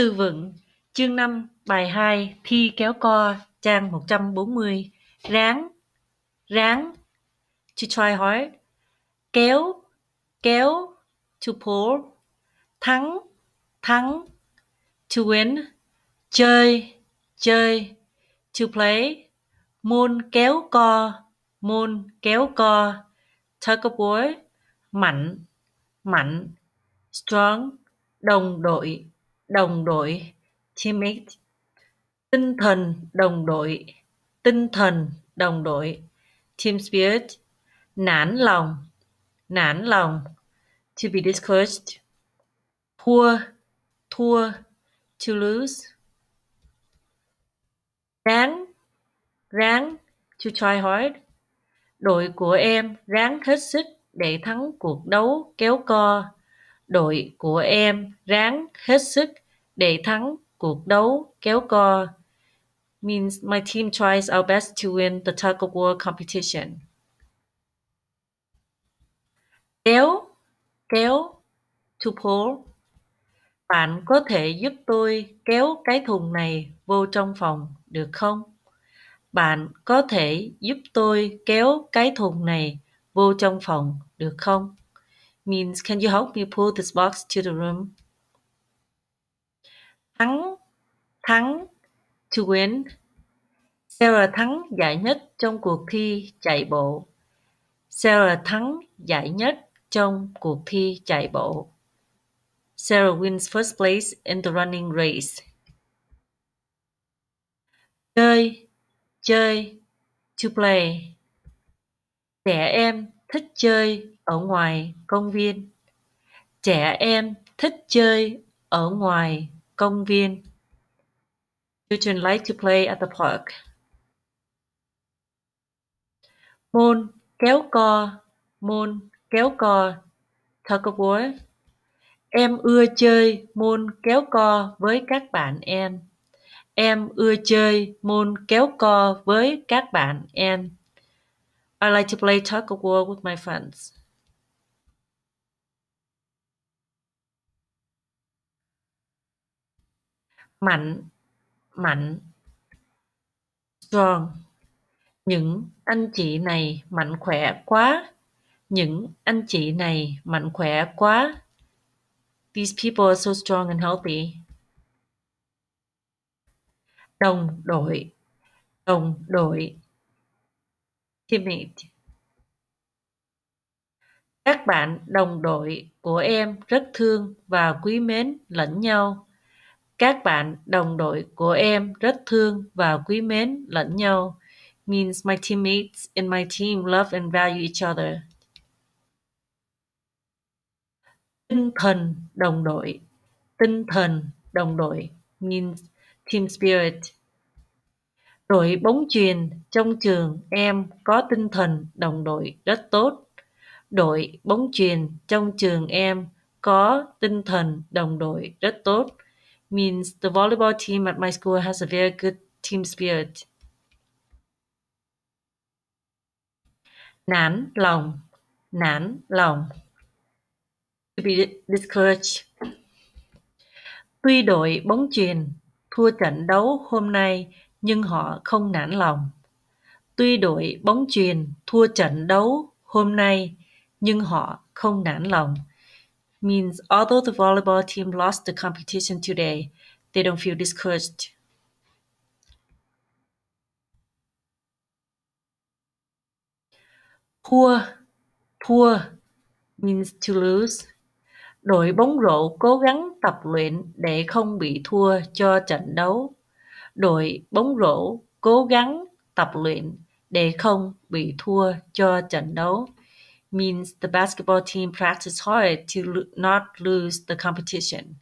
Tư vựng, chương 5, bài 2, thi kéo co, trang 140. Ráng, ráng, to try hard. Kéo, kéo, to pull. Thắng, thắng, to win. Chơi, chơi, to play. Môn kéo co, môn kéo co. Tug of war, mạnh, mạnh. Strong, đồng đội đồng đội teammate tinh thần đồng đội tinh thần đồng đội team spirit nản lòng nản lòng to be discouraged thua thua to lose ráng ráng to try hard đội của em ráng hết sức để thắng cuộc đấu kéo co đội của em ráng hết sức để thắng cuộc đấu kéo co. Means my team tries our best to win the tug of war competition. Kéo, kéo, to pull. Bạn có thể giúp tôi kéo cái thùng này vô trong phòng được không? Bạn có thể giúp tôi kéo cái thùng này vô trong phòng được không? means can you help me pull this box to the room? Thắng, thắng, to win. Sarah thắng giải nhất trong cuộc thi chạy bộ. Sarah thắng giải nhất trong cuộc thi chạy bộ. Sarah wins first place in the running race. Chơi, chơi, to play. Trẻ em, thích chơi ở ngoài công viên trẻ em thích chơi ở ngoài công viên children like to play at the park môn kéo co môn kéo co tug of war em ưa chơi môn kéo co với các bạn em em ưa chơi môn kéo co với các bạn em I like to play tug of war with my friends. Mạnh, mạnh. Strong. Những anh chị này mạnh khỏe quá. Những anh chị này mạnh khỏe quá. These people are so strong and healthy. Đồng đội. Đồng đội Timid. Các bạn đồng đội của em rất thương và quý mến lẫn nhau. Các bạn đồng đội của em rất thương và quý mến lẫn nhau means my teammates and my team love and value each other. Tinh thần đồng đội. Tinh thần đồng đội means team spirit. Đội bóng truyền trong trường em có tinh thần đồng đội rất tốt. Đội bóng truyền trong trường em có tinh thần đồng đội rất tốt. Means the volleyball team at my school has a very good team spirit. Nản lòng, nản lòng. To be discouraged. Tuy đội bóng truyền thua trận đấu hôm nay nhưng họ không nản lòng. Tuy đội bóng truyền thua trận đấu hôm nay, nhưng họ không nản lòng. Means although the volleyball team lost the competition today, they don't feel discouraged. Thua, thua means to lose. Đội bóng rổ cố gắng tập luyện để không bị thua cho trận đấu đội bóng rổ cố gắng tập luyện để không bị thua cho trận đấu means the basketball team practice hard to not lose the competition.